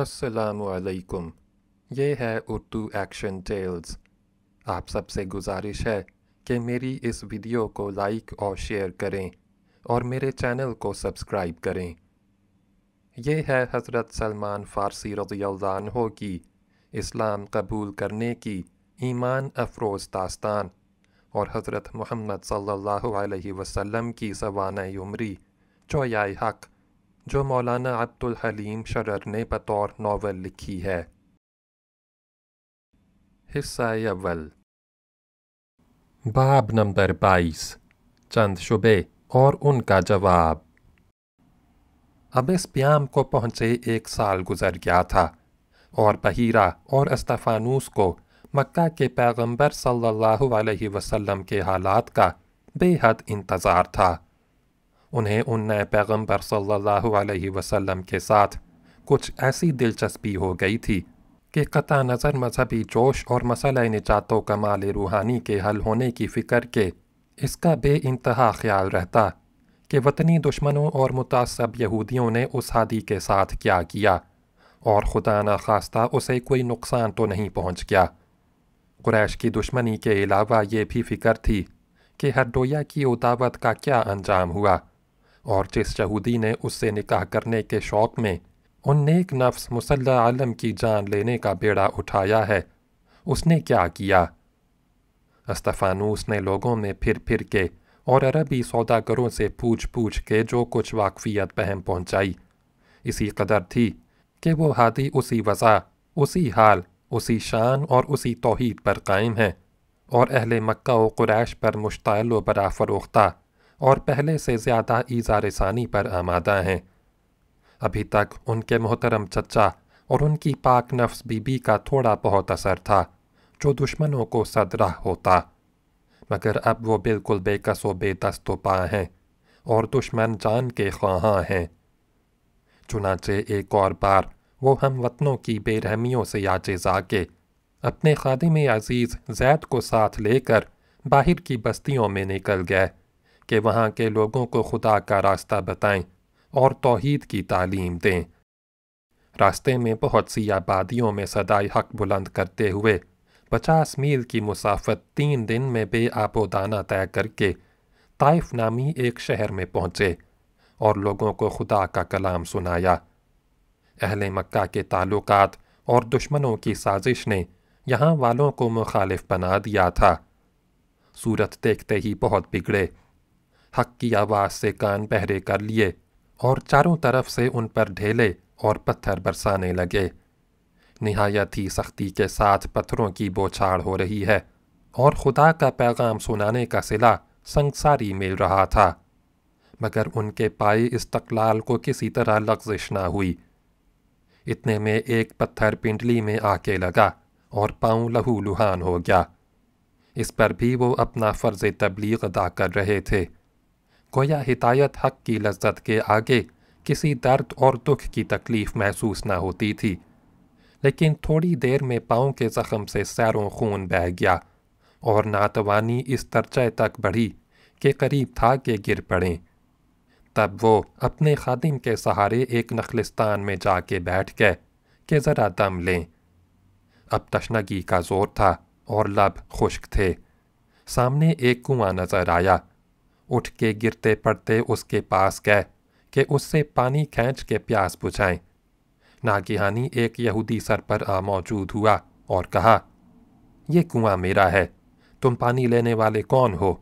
असलकुम ये है उर्दू एक्शन टेल्स आप सबसे गुजारिश है कि मेरी इस वीडियो को लाइक और शेयर करें और मेरे चैनल को सब्सक्राइब करें यह है हज़रत सलमान फ़ारसी रजील्दान की इस्लाम कबूल करने की ईमान अफरोज़ दास्तान और हज़रत मोहम्मद सल्लल्लाहु अलैहि वसल्लम की सवान उमरी चोयाए हक़ जो मौलाना अब्दुल हलीम शरर ने बतौर नावल लिखी है हिस्सा अव्वल बाब नंबर बाईस चंद शुबे और उनका जवाब अब इस प्याम को पहुँचे एक साल गुजर गया था और बहीरा और अस्तफ़ानूस को मक्का के पैगंबर सल्लल्लाहु अलैहि वसल्लम के हालात का बेहद इंतज़ार था उन्हें उन नए पैगम्बर सल्लल्लाहु अलैहि वसल्लम के साथ कुछ ऐसी दिलचस्पी हो गई थी कि कता नज़र मजहबी जोश और मसल का कमाल रूहानी के हल होने की फ़िक्र के इसका बे इंतहा ख्याल रहता कि वतनी दुश्मनों और मुतासब यहूदियों ने उस हादी के साथ क्या किया और खुदा न खास्ता उसे कोई नुकसान तो नहीं पहुँच गया क्रैश की दुश्मनी के अलावा ये भी फिक्र थी कि हरडोया की उदावत का क्या अंजाम हुआ और जिस यहूदी ने उससे निकाह करने के शौक़ में उन नेक नफ्स मुसल्ला आलम की जान लेने का बेड़ा उठाया है उसने क्या किया अस्तफ़ानूस ने लोगों में फिर फिर के और अरबी सौदागरों से पूछ पूछ के जो कुछ वाकफियत बहम पहुंचाई इसी कदर थी कि वो हादी उसी वज़ा उसी हाल उसी शान और उसी तोहद पर कायम है और अहल मक्का व क़ुरैश पर मुश्तल व बरा फ़रोख्ता और पहले से ज़्यादा रसानी पर आमादा हैं अभी तक उनके मोहतरम चचा और उनकी पाक नफ्स बीबी का थोड़ा बहुत असर था जो दुश्मनों को सदरा होता मगर अब वो बिल्कुल बेकस व पा हैं और दुश्मन जान के ख्वाहाँ हैं चुनाचे एक और बार वो हम वतनों की बेरहमियों से याचे जाके अपने खादिम अजीज़ जैद को साथ लेकर बाहर की बस्तियों में निकल गए कि वहाँ के लोगों को खुदा का रास्ता बताएं और तोहद की तालीम दें रास्ते में बहुत सी आबादियों में सदाई हक बुलंद करते हुए पचास मील की मुसाफत तीन दिन में बेआबोदाना तय करके ताइफ नामी एक शहर में पहुँचे और लोगों को खुदा का कलाम सुनाया अहल मक्का के ताल्लुक और दुश्मनों की साजिश ने यहाँ वालों को मुखालिफ बना दिया था सूरत देखते ही बहुत बिगड़े हक की आवाज़ से कान पहरे कर लिए और चारों तरफ से उन पर ढेले और पत्थर बरसाने लगे नहायत ही सख्ती के साथ पत्थरों की बौछाड़ हो रही है और खुदा का पैगाम सुनाने का सिला संसारी मिल रहा था मगर उनके पाए इस्तकलाल को किसी तरह लफ्जिश ना हुई इतने में एक पत्थर पिंडली में आके लगा और पाँव लहूलुहान हो गया इस पर भी वो अपना फ़र्ज़ तबलीग अदा कर रहे थे गोया हिदायत हक की लज्जत के आगे किसी दर्द और दुख की तकलीफ़ महसूस ना होती थी लेकिन थोड़ी देर में पाँव के ज़ख्म से सैरों खून बह गया और नातवानी इस दर्जे तक बढ़ी के करीब था कि गिर पड़े तब वो अपने खादिम के सहारे एक नखलिस्तान में जाके बैठ गए कि ज़रा दम लें अब तशनगी का ज़ोर था और लब खुश्क थे सामने एक कुआं नज़र आया उठ के गिरते पड़ते उसके पास गए कि उससे पानी खींच के प्यास बुझाएं नागिहानी एक यहूदी सर पर आ मौजूद हुआ और कहा ये कुआं मेरा है तुम पानी लेने वाले कौन हो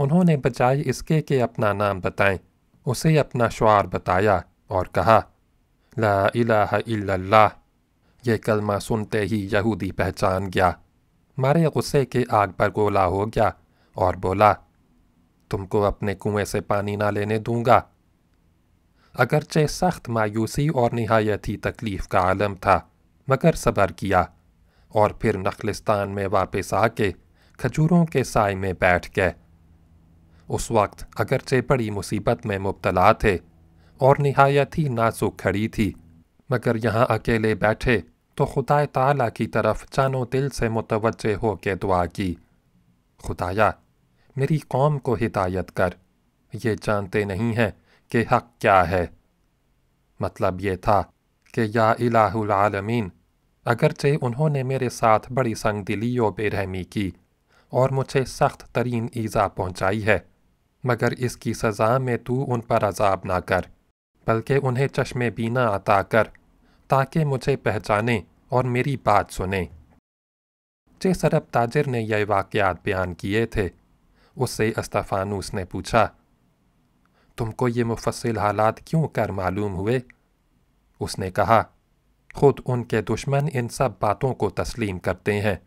उन्होंने बजाय इसके के अपना नाम बताएं उसे अपना शुआर बताया और कहा ला इलाहा इल्लल्लाह ये कलमा सुनते ही यहूदी पहचान गया मारे गुस्से के आग पर गोला हो गया और बोला तुमको अपने कुएं से पानी ना लेने दूंगा अगरचे सख्त मायूसी और नहायत ही तकलीफ़ का आलम था मगर सबर किया और फिर नखलिस्तान में वापस आके खजूरों के साय में बैठ गए उस वक्त अगरचे बड़ी मुसीबत में मुबतला थे और नहायत ही नासुक खड़ी थी मगर यहाँ अकेले बैठे तो खुदा ताला की तरफ चानो दिल से मुतवजह होकर दुआ की खुदाया मेरी कौम को हिदायत कर ये जानते नहीं हैं कि हक क्या है मतलब ये था कि या इलामीन अगरचे उन्होंने मेरे साथ बड़ी संगदिली और बेरहमी की और मुझे सख्त तरीन ईज़ा पहुंचाई है मगर इसकी सज़ा में तू उन पर अजाब ना कर बल्कि उन्हें चश्मे बीना अता कर ताकि मुझे पहचाने और मेरी बात सुने जिस अरब ताजर ने यह वाक़ात बयान किए थे उससे अस्तफानूस ने पूछा तुमको ये मुफसिल हालात क्यों कर मालूम हुए उसने कहा खुद उनके दुश्मन इन सब बातों को तस्लीम करते हैं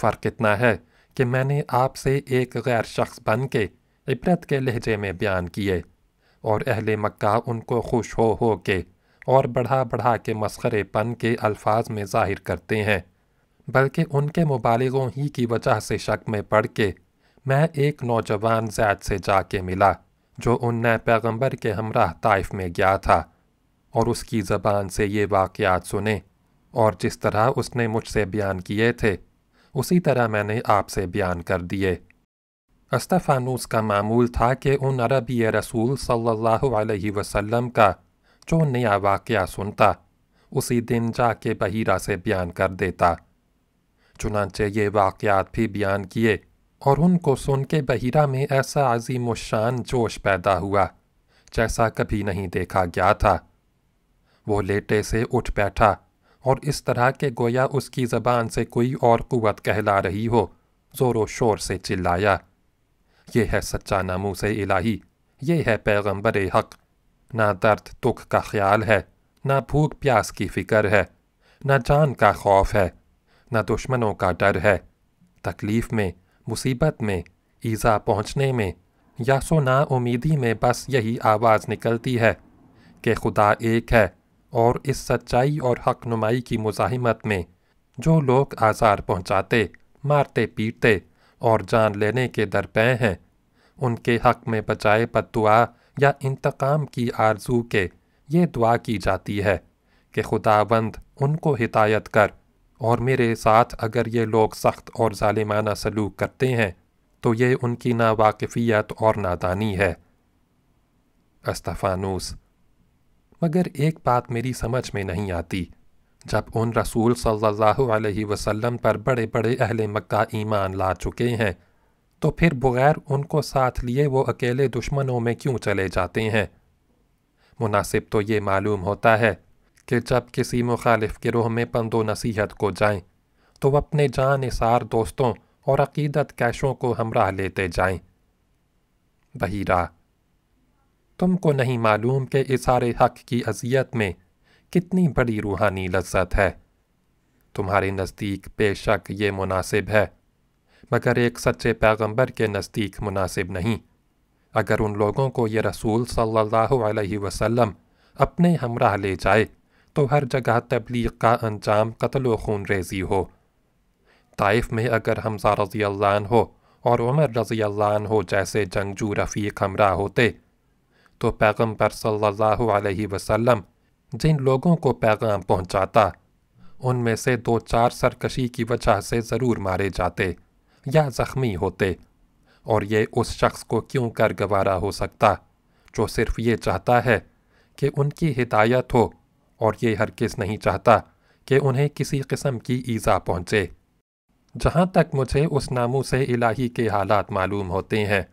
फ़र्क इतना है कि मैंने आपसे एक गैर शख्स बन के इबरत के लहजे में बयान किए और अहल मक्का उनको खुश हो हो के और बढ़ा बढ़ा के मस्खरे पन के अल्फाज में ज़ाहिर करते हैं बल्कि उनके मुबालिगों ही की वजह से शक में पड़ के मैं एक नौजवान जैद से जाके मिला जो उन पैगंबर के हमरा ताइफ में गया था और उसकी ज़बान से ये वाक़ात सुने और जिस तरह उसने मुझसे बयान किए थे उसी तरह मैंने आपसे बयान कर दिए अस्तफ़ानूस का मामूल था कि उन अरबी रसूल सल्लल्लाहु अलैहि वसल्लम का जो नया वाक़ सुनता उसी दिन जाके बहीरा से बयान कर देता चुनाचे ये वाक़ात भी बयान किए और उनको सुन के बहिरा में ऐसा अजीम शान जोश पैदा हुआ जैसा कभी नहीं देखा गया था वो लेटे से उठ बैठा और इस तरह के गोया उसकी ज़बान से कोई और कुवत कहला रही हो ज़ोरों शोर से चिल्लाया ये है सच्चा नामू से इलाही यह है पैगम्बर हक़ ना दर्द दुख का ख्याल है ना भूख प्यास की फ़िक्र है ना जान का खौफ है ना दुश्मनों का डर है तकलीफ़ में मुसीबत में ईज़ा पहुँचने में या सो ना उम्मीदी में बस यही आवाज़ निकलती है कि खुदा एक है और इस सच्चाई और हक नुमाई की मुजाहिमत में जो लोग आज़ार पहुँचाते मारते पीटते और जान लेने के दरपे हैं उनके हक में बचाए बदुआ या इंतकाम की आरजू के ये दुआ की जाती है कि खुदाबंद उनको हिदायत कर और मेरे साथ अगर ये लोग सख्त और ालिमाना सलूक करते हैं तो ये उनकी नावाकफ़ियत और नादानी है अस्तफ़ानूस मगर एक बात मेरी समझ में नहीं आती जब उन रसूल सल्लल्लाहु अलैहि वसल्लम पर बड़े बड़े अहल मक् ईमान ला चुके हैं तो फिर बग़ैर उनको साथ लिए वो अकेले दुश्मनों में क्यों चले जाते हैं मुनासिब तो ये मालूम होता है कि जब किसी मुखालिफ गिरोह में पंदो नसीहत को जाएं तो अपने जान इसार दोस्तों और अकीदत कैशों को हमरा लेते जाएं बहीरा तुमको नहीं मालूम कि इसारे हक की अजियत में कितनी बड़ी रूहानी लज्जत है तुम्हारे नज़दीक बेशक ये मुनासिब है मगर एक सच्चे पैगंबर के नज़दीक मुनासिब नहीं अगर उन लोगों को ये रसूल सल्लल्लाहु अलैहि वसल्लम अपने हमरा ले जाए तो हर जगह तबलीग का अंजाम कत्ल खून रेजी हो ताइफ में अगर हमजा रजी अल्लाह हो और उमर रजी अल्लाह हो जैसे जंगजू रफ़ीक हमरा होते तो पैगम्बर सल्लल्लाहु अलैहि वसल्लम जिन लोगों को पैगाम पहुंचाता, उनमें से दो चार सरकशी की वजह से ज़रूर मारे जाते या ज़ख्मी होते और ये उस शख्स को क्यों कर गवारा हो सकता जो सिर्फ़ ये चाहता है कि उनकी हिदायत हो और ये हरगिज़ नहीं चाहता कि उन्हें किसी किस्म की ईज़ा पहुँचे जहाँ तक मुझे उस नामों से इलाही के हालात मालूम होते हैं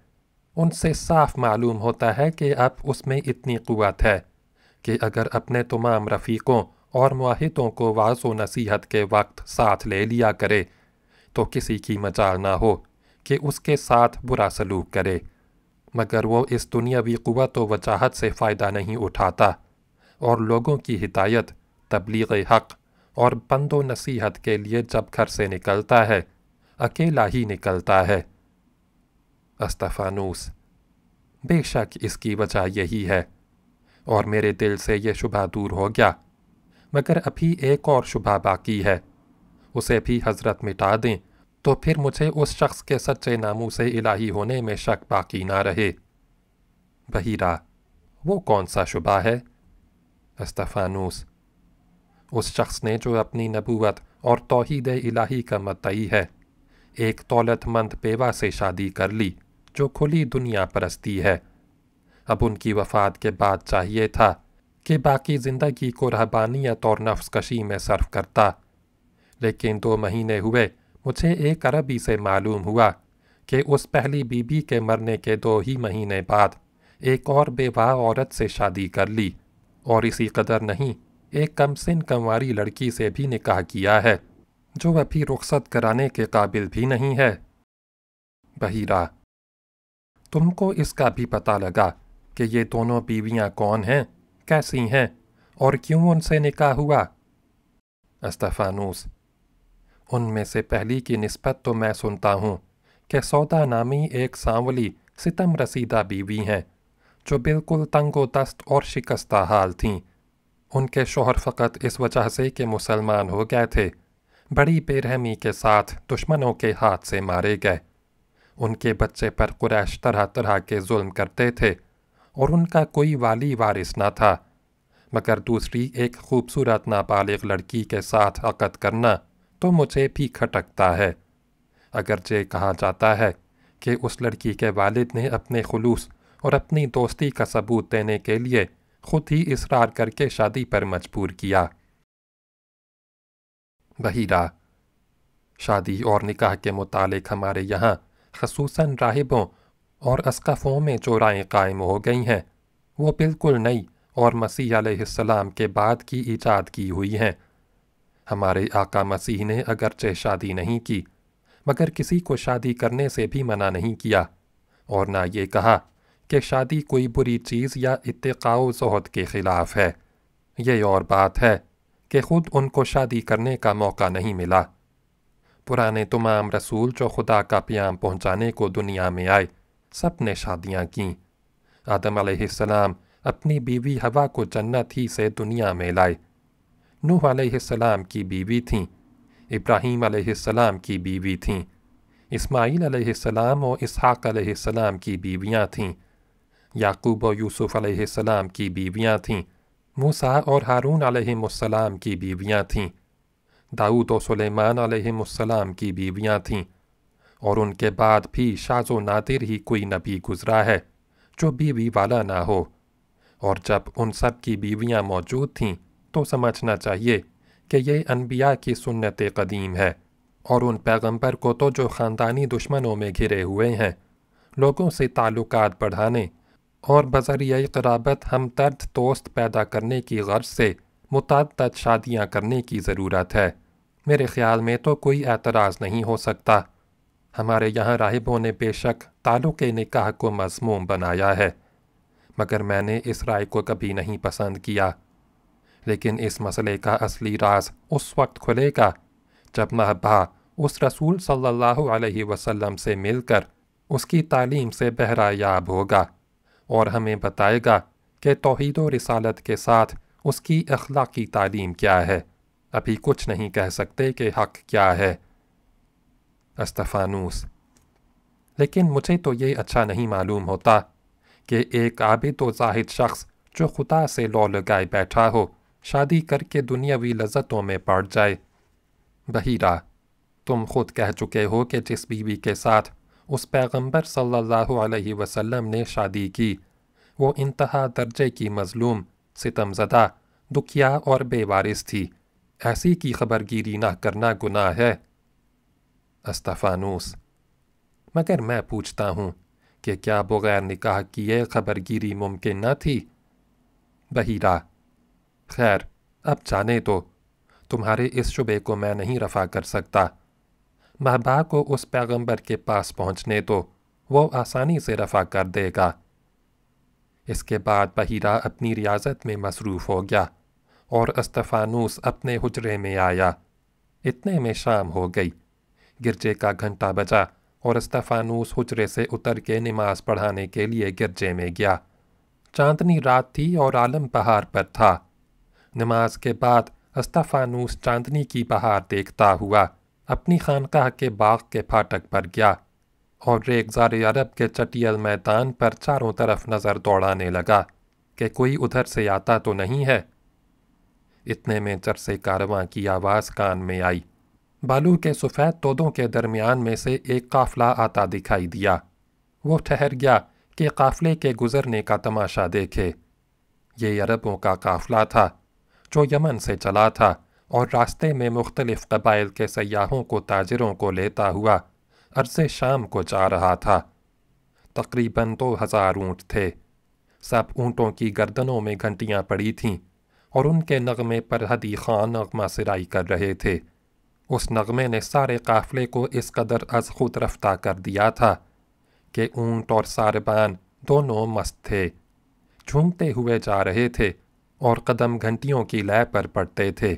उनसे साफ मालूम होता है कि अब उसमें इतनी कुत है कि अगर अपने तमाम रफ़ीकों और माहिदों को वाजो नसीहत के वक्त साथ ले लिया करे तो किसी की मजाल ना हो कि उसके साथ बुरा सलूक करे मगर वो इस दुनियावी क़वत वजाहत से फ़ायदा नहीं उठाता और लोगों की हिदायत तबलीग हक़ और बंदो नसीहत के लिए जब घर से निकलता है अकेला ही निकलता है अस्तफ़ानूस बेशक इसकी वजह यही है और मेरे दिल से यह शुबा दूर हो गया मगर अभी एक और शुबा बाकी है उसे भी हज़रत मिटा दें तो फिर मुझे उस शख्स के सच्चे नामों से इलाही होने में शक बाकी ना रहे बहिरा वो कौन सा शुबा है अस्तफ़ानूस उस शख्स ने जो अपनी नबूत और तोहद इलाही का मतई है एक दौलतमंद बेवा से शादी कर ली जो खुली दुनिया परस्ती है अब उनकी वफात के बाद चाहिए था कि बाकी ज़िंदगी को रहबानियत और नफ्सकशी में सर्फ करता लेकिन दो महीने हुए मुझे एक अरबी से मालूम हुआ कि उस पहली बीबी के मरने के दो ही महीने बाद एक और बेवा औरत से शादी कर ली और इसी कदर नहीं एक कम सिन कंवारी लड़की से भी निकाह किया है जो अभी रुखसत कराने के काबिल भी नहीं है बहीरा तुमको इसका भी पता लगा कि ये दोनों बीवियां कौन हैं कैसी हैं और क्यों उनसे निकाह हुआ अस्तफानूस उनमें से पहली की नस्बत तो मैं सुनता हूँ कि सौदा नामी एक सांवली सितम रसीदा बीवी हैं जो बिल्कुल तंगो दस्त और शिकस्ता हाल थीं उनके शोहर फ़कत इस वजह से कि मुसलमान हो गए थे बड़ी बेरहमी के साथ दुश्मनों के हाथ से मारे गए उनके बच्चे पर कुरैश तरह तरह के जुल्म करते थे और उनका कोई वाली वारिस ना था मगर दूसरी एक खूबसूरत नाबालिग लड़की के साथ अकद करना तो मुझे भी खटकता है अगर जे कहा जाता है कि उस लड़की के वालिद ने अपने खलूस और अपनी दोस्ती का सबूत देने के लिए खुद ही इसरार करके शादी पर मजबूर किया बहिरा शादी और निकाह के मुतालिक हमारे यहाँ खसूस राहबों और अस्काफ़ों में जो कायम हो गई हैं वो बिल्कुल नई और मसीह आसमाम के बाद की ईजाद की हुई हैं हमारे आका मसीह ने अगरचे शादी नहीं की मगर किसी को शादी करने से भी मना नहीं किया और ना ये कहा कि शादी कोई बुरी चीज़ या इतकाओ जहद के ख़िलाफ़ है ये और बात है कि ख़ुद उनको शादी करने का मौका नहीं मिला पुराने तमाम रसूल जो खुदा का प्याम पहुँचाने को दुनिया में आए सब ने शादियाँ कीं आदम आसमाम अपनी बीवी हवा को जन्नत ही से दुनिया में लाए नूह आसमाम की बीवी थीं इब्राहीम आसमाम की बीवी थीं इसमाइल आसमाम और इसहाक आसमाम की बीवियाँ थीं याकूब और यूसुफ़ अलैहिस्सलाम की बीवियाँ थीं मूसा और हारून अलैहिस्सलाम की बीवियाँ थीं दाऊद और सुलेमान अलैहिस्सलाम की बीवियाँ थीं और उनके बाद भी व नादिर ही कोई नबी गुज़रा है जो बीवी वाला ना हो और जब उन सब की बीवियाँ मौजूद थीं तो समझना चाहिए कि ये अनबिया की सुन्नत कदीम है और उन पैगम्बर को तो जो ख़ानदानी दुश्मनों में घिरे हुए हैं लोगों से ताल्लुकात बढ़ाने और बजरियाई कराबत हम दर्द दोस्त पैदा करने की गर्ज से मुतद शादियाँ करने की ज़रूरत है मेरे ख्याल में तो कोई एतराज़ नहीं हो सकता हमारे यहाँ राहिबों ने बेशक तालों के निकाह को मजमूम बनाया है मगर मैंने इस राय को कभी नहीं पसंद किया लेकिन इस मसले का असली राज उस वक्त खुलेगा जब महबा उस रसूल सल्लल्लाहु अलैहि वसल्लम से मिलकर उसकी तालीम से बहरायाब होगा और हमें बताएगा कि तोहद रसालत के साथ उसकी अखलाकी तालीम क्या है अभी कुछ नहीं कह सकते कि हक क्या है अस्तफ़ानूस लेकिन मुझे तो ये अच्छा नहीं मालूम होता कि एक आबिद व जाहिद शख्स जो खुदा से लौ लगाए बैठा हो शादी करके दुनियावी लजतों में पड़ जाए बहीरा तुम खुद कह चुके हो कि जिस बीवी के साथ उस पैगंबर सल्लल्लाहु अलैहि वसल्लम ने शादी की वो इंतहा दर्जे की मज़लूम सितमजदा दुखिया और बेवारिस थी ऐसी की खबरगिरी ना करना गुनाह है अस्तफानूस मगर मैं पूछता हूँ कि क्या बगैर निकाह यह खबरगिरी मुमकिन न थी बहीरा खैर अब जाने तो तुम्हारे इस शुबे को मैं नहीं रफा कर सकता महबा को उस पैगंबर के पास पहुंचने दो वो आसानी से रफा कर देगा इसके बाद बहिरा अपनी रियाजत में मसरूफ़ हो गया और अस्तफानूस अपने हजरे में आया इतने में शाम हो गई गिरजे का घंटा बजा और अस्तफानूस हजरे से उतर के नमाज पढ़ाने के लिए गिरजे में गया चांदनी रात थी और आलम पहाड़ पर था नमाज के बाद अस्तफानूस चांदनी की बहार देखता हुआ अपनी खानकाह के बाग के फाटक पर गया और रेगजार अरब के चटियल मैदान पर चारों तरफ नज़र दौड़ाने लगा कि कोई उधर से आता तो नहीं है इतने में चरसे कारवां की आवाज़ कान में आई बालू के सफ़ेद तोदों के दरमियान में से एक काफला आता दिखाई दिया वो ठहर गया कि काफले के गुज़रने का तमाशा देखे ये अरबों का काफ़िला था जो यमन से चला था और रास्ते में मुख्तलिफ़ कबाइल के सयाहों को ताजरों को लेता हुआ अर्ज़ शाम को जा रहा था तकरीबन दो हज़ार ऊँट थे सब ऊँटों की गर्दनों में घंटियाँ पड़ी थीं और उनके नगमे पर हदी खान नगमा सराई कर रहे थे उस नगमे ने सारे काफ़ले को इस कदर अज खुद रफ्ता कर दिया था कि ऊँट और सारबान दोनों मस्त थे झूमते हुए जा रहे थे और कदम घंटियों की लय पर पड़ते थे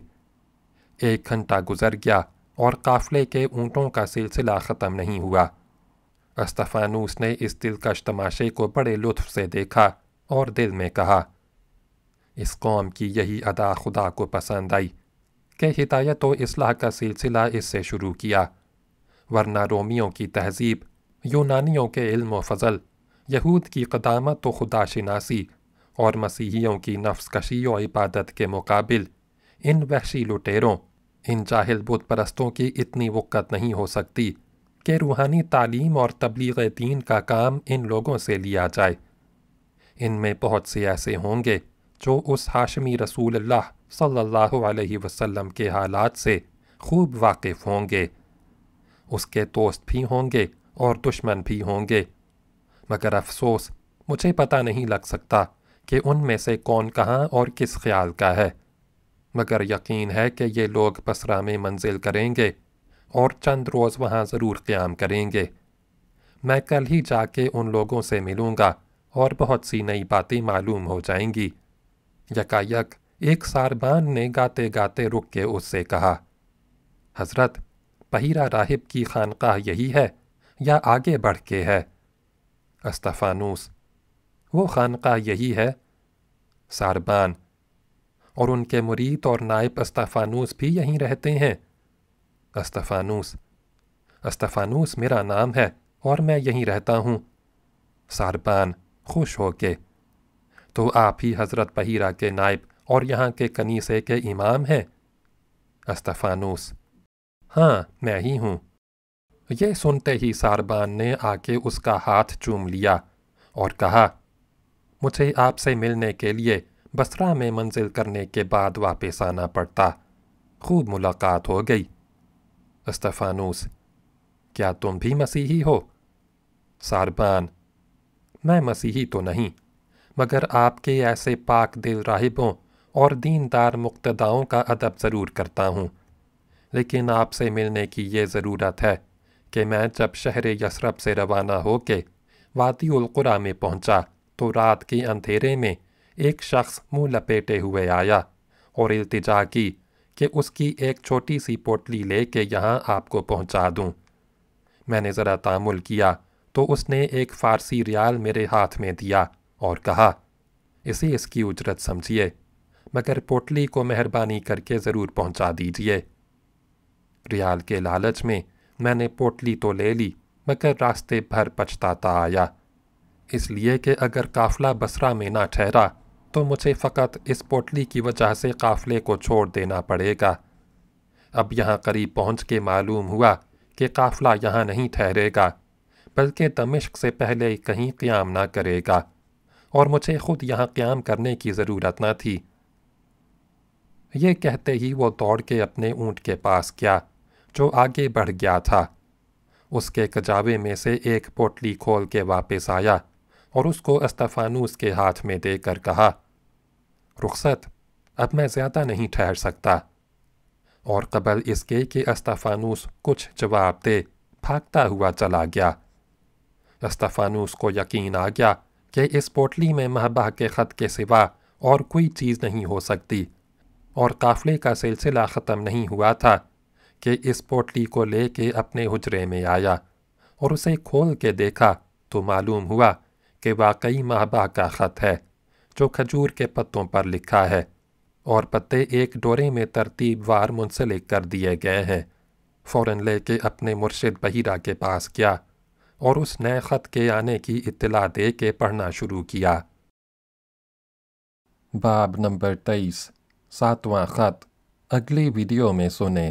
एक घंटा गुजर गया और काफले के ऊँटों का सिलसिला ख़त्म नहीं हुआ अस्तफ़ानूस ने इस दिलकश तमाशे को बड़े लुत्फ से देखा और दिल में कहा इस कौम की यही अदा खुदा को पसंद आई कि हिदायत व असलाह का सिलसिला इससे शुरू किया वरना रोमियों की तहजीब यूनानियों के इल्म व फजल यहूद की कदामत व तो खुदा शनासी और मसीहियों की नफ्सकशी व इबादत के मुकाबिल इन वहशी लुटेरों इन जाहिल बुत परस्तों की इतनी वक़्त नहीं हो सकती कि रूहानी तालीम और तबलीग दीन का काम इन लोगों से लिया जाए इनमें बहुत से ऐसे होंगे जो उस हाशमी रसूल अल्लाह सल्लल्लाहु अलैहि वसल्लम के हालात से खूब वाकिफ़ होंगे उसके दोस्त भी होंगे और दुश्मन भी होंगे मगर अफसोस मुझे पता नहीं लग सकता कि उनमें से कौन कहाँ और किस ख्याल का है मगर यकीन है कि ये लोग बसरा में मंजिल करेंगे और चंद रोज़ वहाँ ज़रूर क़्याम करेंगे मैं कल ही जाके उन लोगों से मिलूँगा और बहुत सी नई बातें मालूम हो जाएंगी यकायक एक सारबान ने गाते गाते रुक के उससे कहा हज़रत पहीरा राहिब की खानका यही है या आगे बढ़ के है अस्तफ़ानूस वो खानका यही है सारबान और उनके मुरीद और नायब अस्तफ़ानूस भी यहीं रहते हैं अस्तफ़ानूस अस्तफ़ानूस मेरा नाम है और मैं यहीं रहता हूँ सारबान खुश हो के तो आप ही हज़रत बहीरा के नायब और यहाँ के कनीसे के इमाम हैं अस्तफ़ानूस हाँ मैं ही हूँ ये सुनते ही सारबान ने आके उसका हाथ चूम लिया और कहा मुझे आपसे मिलने के लिए बसरा में मंजिल करने के बाद वापस आना पड़ता खूब मुलाकात हो गई अस्तफानूस क्या तुम भी मसीही हो सारबान मैं मसीही तो नहीं मगर आपके ऐसे पाक दिल राहिबों और दीनदार मुक्तदाओं का अदब ज़रूर करता हूँ लेकिन आपसे मिलने की ये ज़रूरत है कि मैं जब शहर यसरब से रवाना होके वादी कुरा में पहुँचा तो रात के अंधेरे में एक शख्स मुंह लपेटे हुए आया और इल्तिजा की कि उसकी एक छोटी सी पोटली ले के यहाँ आपको पहुँचा दूँ मैंने ज़रा तामुल किया तो उसने एक फ़ारसी रियाल मेरे हाथ में दिया और कहा इसे इसकी उजरत समझिए मगर पोटली को मेहरबानी करके ज़रूर पहुंचा दीजिए रियाल के लालच में मैंने पोटली तो ले ली मगर रास्ते भर पछताता आया इसलिए कि अगर काफला बसरा में ना ठहरा तो मुझे फ़कत इस पोटली की वजह से काफ़िले को छोड़ देना पड़ेगा अब यहाँ करीब पहुँच के मालूम हुआ कि काफ़िला यहाँ नहीं ठहरेगा बल्कि दमिश्क से पहले कहीं क़्याम ना करेगा और मुझे ख़ुद यहाँ क़्याम करने की ज़रूरत ना थी ये कहते ही वो दौड़ के अपने ऊँट के पास गया जो आगे बढ़ गया था उसके कजावे में से एक पोटली खोल के वापस आया और उसको अस्तफानूस के हाथ में देकर कहा रुखसत अब मैं ज़्यादा नहीं ठहर सकता और कबल इसके कि अस्तफानूस कुछ जवाब दे भागता हुआ चला गया अस्तफानूस को यकीन आ गया कि इस पोटली में महबा के ख़त के सिवा और कोई चीज़ नहीं हो सकती और काफ़ले का सिलसिला ख़त्म नहीं हुआ था कि इस पोटली को लेके अपने हुजरे में आया और उसे खोल के देखा तो मालूम हुआ कि वाकई महबा का ख़त है जो खजूर के पत्तों पर लिखा है और पत्ते एक डोरे में तरतीब वार मुंसलिक कर दिए गए हैं फौरन लेके अपने मुर्शद बहीरा के पास गया और उस नए ख़त के आने की इतला दे के पढ़ना शुरू किया बाब नंबर तेईस सातवां ख़त अगली वीडियो में सुने